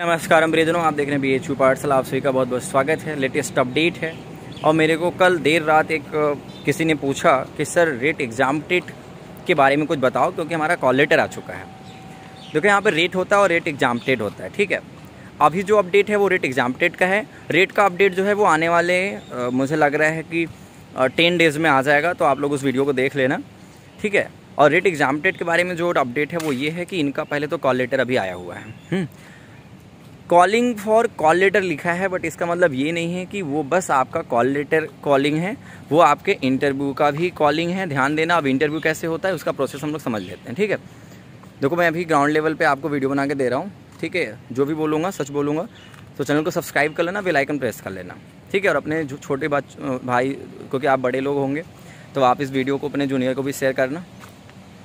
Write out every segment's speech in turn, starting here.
नमस्कार प्रियजनों आप देख रहे हैं बी एच यू पार्सल आप सभी का बहुत बहुत स्वागत है लेटेस्ट अपडेट है और मेरे को कल देर रात एक किसी ने पूछा कि सर रेट डेट के बारे में कुछ बताओ क्योंकि हमारा कॉल लेटर आ चुका है देखो यहाँ पर रेट होता है और रेट एग्जामटेड होता है ठीक है अभी जो अपडेट है वो रेट एग्जामटेड का है रेट का अपडेट जो है वो आने वाले मुझे लग रहा है कि टेन डेज़ में आ जाएगा तो आप लोग उस वीडियो को देख लेना ठीक है और रेट डेट के बारे में जो अपडेट है वो ये है कि इनका पहले तो कॉल लेटर अभी आया हुआ है हम्म। कॉलिंग फॉर कॉल लेटर लिखा है बट इसका मतलब ये नहीं है कि वो बस आपका कॉल लेटर कॉलिंग है वो आपके इंटरव्यू का भी कॉलिंग है ध्यान देना अब इंटरव्यू कैसे होता है उसका प्रोसेस हम लोग समझ लेते हैं ठीक है देखो मैं अभी ग्राउंड लेवल पे आपको वीडियो बना के दे रहा हूँ ठीक है जो भी बोलूँगा सच बोलूँगा तो चैनल को सब्सक्राइब कर लेना बेलाइकन प्रेस कर लेना ठीक है और अपने छोटे भाई क्योंकि आप बड़े लोग होंगे तो आप इस वीडियो को अपने जूनियर को भी शेयर करना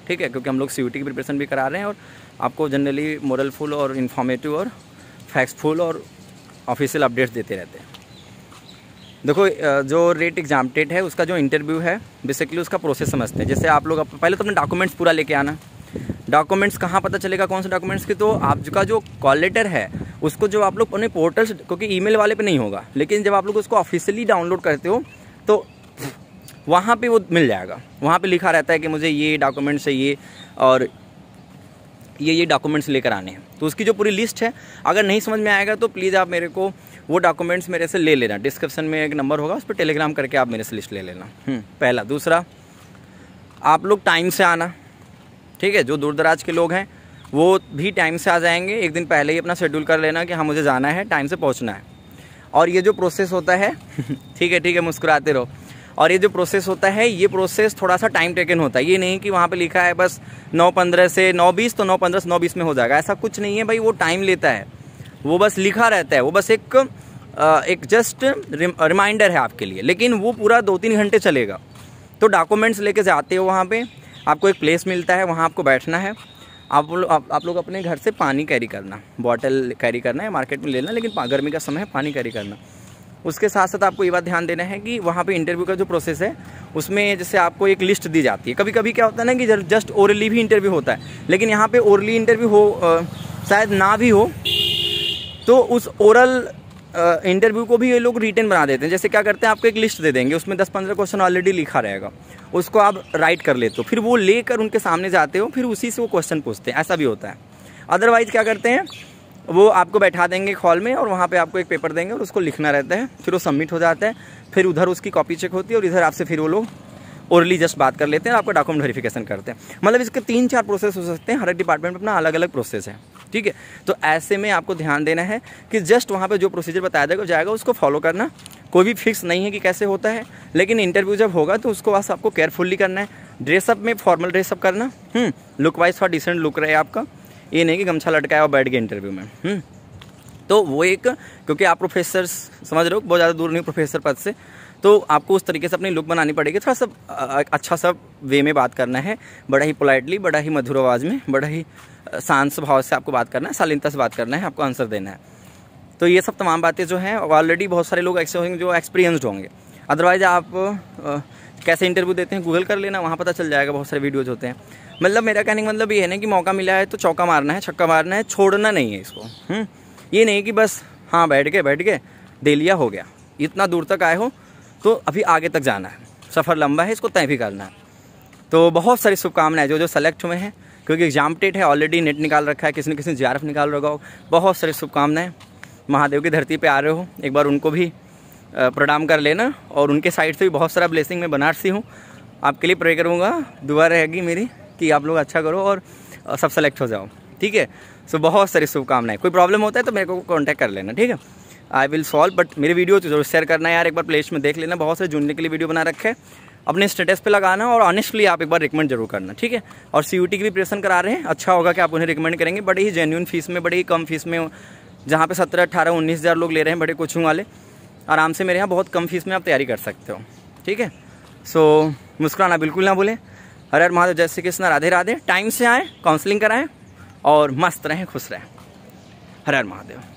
ठीक है क्योंकि हम लोग सी की प्रिपरेशन भी करा रहे हैं और आपको जनरली फुल और इन्फॉर्मेटिव और फैक्सफुल और ऑफिशियल अपडेट्स देते रहते हैं देखो जो रेट एग्जाम टेट है उसका जो इंटरव्यू है बेसिकली उसका प्रोसेस समझते हैं जैसे आप लोग पहले तो अपने डॉक्यूमेंट्स पूरा लेके आना डॉक्यूमेंट्स कहाँ पता चलेगा कौन से डॉक्यूमेंट्स की तो आपका जो कॉल लेटर है उसको जो आप लोग अपने पोर्टल्स क्योंकि ईमेल वाले पे नहीं होगा लेकिन जब आप लोग उसको ऑफिशियली डाउनलोड करते हो तो वहाँ पे वो मिल जाएगा वहाँ पे लिखा रहता है कि मुझे ये डॉक्यूमेंट्स चाहिए और ये ये डॉक्यूमेंट्स लेकर आने हैं तो उसकी जो पूरी लिस्ट है अगर नहीं समझ में आएगा तो प्लीज़ आप मेरे को वो डॉक्यूमेंट्स मेरे से ले लेना डिस्क्रिप्शन में एक नंबर होगा उस पर टेलीग्राम करके आप मेरे से लिस्ट ले लेना हम्म, पहला दूसरा आप लोग टाइम से आना ठीक है जो दूर दराज के लोग हैं वो भी टाइम से आ जाएंगे एक दिन पहले ही अपना शेड्यूल कर लेना कि हाँ मुझे जाना है टाइम से पहुँचना है और ये जो प्रोसेस होता है ठीक है ठीक है मुस्कुराते रहो और ये जो प्रोसेस होता है ये प्रोसेस थोड़ा सा टाइम टेकन होता है ये नहीं कि वहाँ पे लिखा है बस नौ पंद्रह से नौ बीस तो नौ पंद्रह से नौ बीस में हो जाएगा ऐसा कुछ नहीं है भाई वो टाइम लेता है वो बस लिखा रहता है वो बस एक एक जस्ट रिमाइंडर है आपके लिए लेकिन वो पूरा दो तीन घंटे चलेगा तो डॉक्यूमेंट्स लेके जाते हो वहाँ पर आपको एक प्लेस मिलता है वहाँ आपको बैठना है आप लोग आप, आप लोग अपने घर से पानी कैरी करना बॉटल कैरी करना है मार्केट में लेना लेकिन गर्मी का समय है पानी कैरी करना उसके साथ साथ आपको ये बात ध्यान देना है कि वहाँ पे इंटरव्यू का जो प्रोसेस है उसमें जैसे आपको एक लिस्ट दी जाती है कभी कभी क्या होता है ना कि जस्ट ओरली भी इंटरव्यू होता है लेकिन यहाँ पे ओरली इंटरव्यू हो शायद ना भी हो तो उस ओरल इंटरव्यू को भी ये लोग रिटर्न बना देते हैं जैसे क्या करते हैं आपको एक लिस्ट दे देंगे उसमें दस पंद्रह क्वेश्चन ऑलरेडी लिखा रहेगा उसको आप राइट कर लेते हो फिर वो लेकर उनके सामने जाते हो फिर उसी से वो क्वेश्चन पूछते हैं ऐसा भी होता है अदरवाइज क्या करते हैं वो आपको बैठा देंगे हॉल में और वहाँ पे आपको एक पेपर देंगे और उसको लिखना रहता है फिर वो सबमिट हो जाता है फिर उधर उसकी कॉपी चेक होती है और इधर आपसे फिर वो लोग ओरली जस्ट बात कर लेते हैं आपका डॉक्यूमेंट वेरीफिकेशन करते हैं मतलब इसके तीन चार प्रोसेस हो सकते हैं हर एक डिपार्टमेंट में अपना अलग अलग प्रोसेस है ठीक है तो ऐसे में आपको ध्यान देना है कि जस्ट वहाँ पर जो प्रोसीजर बताया जाएगा जाएगा उसको फॉलो करना कोई भी फिक्स नहीं है कि कैसे होता है लेकिन इंटरव्यू जब होगा तो उसको बस आपको केयरफुल्ली करना है ड्रेसअप में फॉर्मल ड्रेसअप करना लुक हम्म? वाइज थोड़ा डिसेंट लुक रहे आपका ये नहीं कि गमछा लटकाया और बैठ गए इंटरव्यू में हम्म। तो वो एक क्योंकि आप प्रोफेसर समझ रहे हो बहुत ज़्यादा दूर नहीं प्रोफेसर पद से तो आपको उस तरीके से अपनी लुक बनानी पड़ेगी थोड़ा सा अच्छा सा वे में बात करना है बड़ा ही पोलाइटली बड़ा ही मधुर आवाज़ में बड़ा ही शांत स्वभाव से आपको बात करना है शालीनता से बात करना है आपको आंसर देना है तो ये सब तमाम बातें जो हैं ऑलरेडी बहुत सारे लोग ऐसे होंगे जो एक्सपीरियंसड होंगे अदरवाइज़ आप कैसे इंटरव्यू देते हैं गूगल कर लेना वहाँ पता चल जाएगा बहुत सारे वीडियोज़ होते हैं मतलब मेरा कहने का मतलब ये है ना कि मौका मिला है तो चौका मारना है छक्का मारना है छोड़ना नहीं है इसको हम्म, ये नहीं कि बस हाँ बैठ गए बैठ गए दे लिया हो गया इतना दूर तक आए हो तो अभी आगे तक जाना है सफ़र लंबा है इसको तय भी करना है तो बहुत सारी शुभकामनाएं जो जो सेलेक्ट हुए हैं क्योंकि एग्जाम डेट है ऑलरेडी नेट निकाल रखा है किसी ने किसी ने निकाल रखा हो बहुत सारी शुभकामनाएं महादेव की धरती पे आ रहे हो एक बार उनको भी प्रणाम कर लेना और उनके साइड से भी बहुत सारा ब्लेसिंग मैं बनारसी हूँ आपके लिए प्रे करूँगा दुआ रहेगी मेरी कि आप लोग अच्छा करो और सब सेलेक्ट हो जाओ ठीक है सो बहुत सारी शुभकामनाएं कोई प्रॉब्लम होता है तो मेरे को कॉन्टैक्ट कर लेना ठीक है आई विल सॉल्व बट मेरी वीडियो तो जरूर शेयर करना यार एक बार प्लेस में देख लेना बहुत सारे जुड़ने के लिए वीडियो बना रखे अपने स्टेटस पे लगाना और ऑनेस्टली आप एक बार रिकमेंड जरूर करना ठीक है और सी की भी प्रेशन करा रहे हैं अच्छा होगा कि आप उन्हें रिकमेंड करेंगे बड़े ही जेन्यून फीस में बड़े ही कम फीस में जहाँ पे सत्रह अट्ठारह उन्नीस हज़ार लोग ले रहे हैं बड़े कोचिंग वाले आराम से मेरे यहाँ बहुत कम फीस में आप तैयारी कर सकते हो ठीक है सो मुस्कुराना बिल्कुल ना भूलें हर हर महादेव जय श्री कृष्ण राधे राधे टाइम से आएँ काउंसलिंग कराएँ और मस्त रहें खुश रहें हर हर महादेव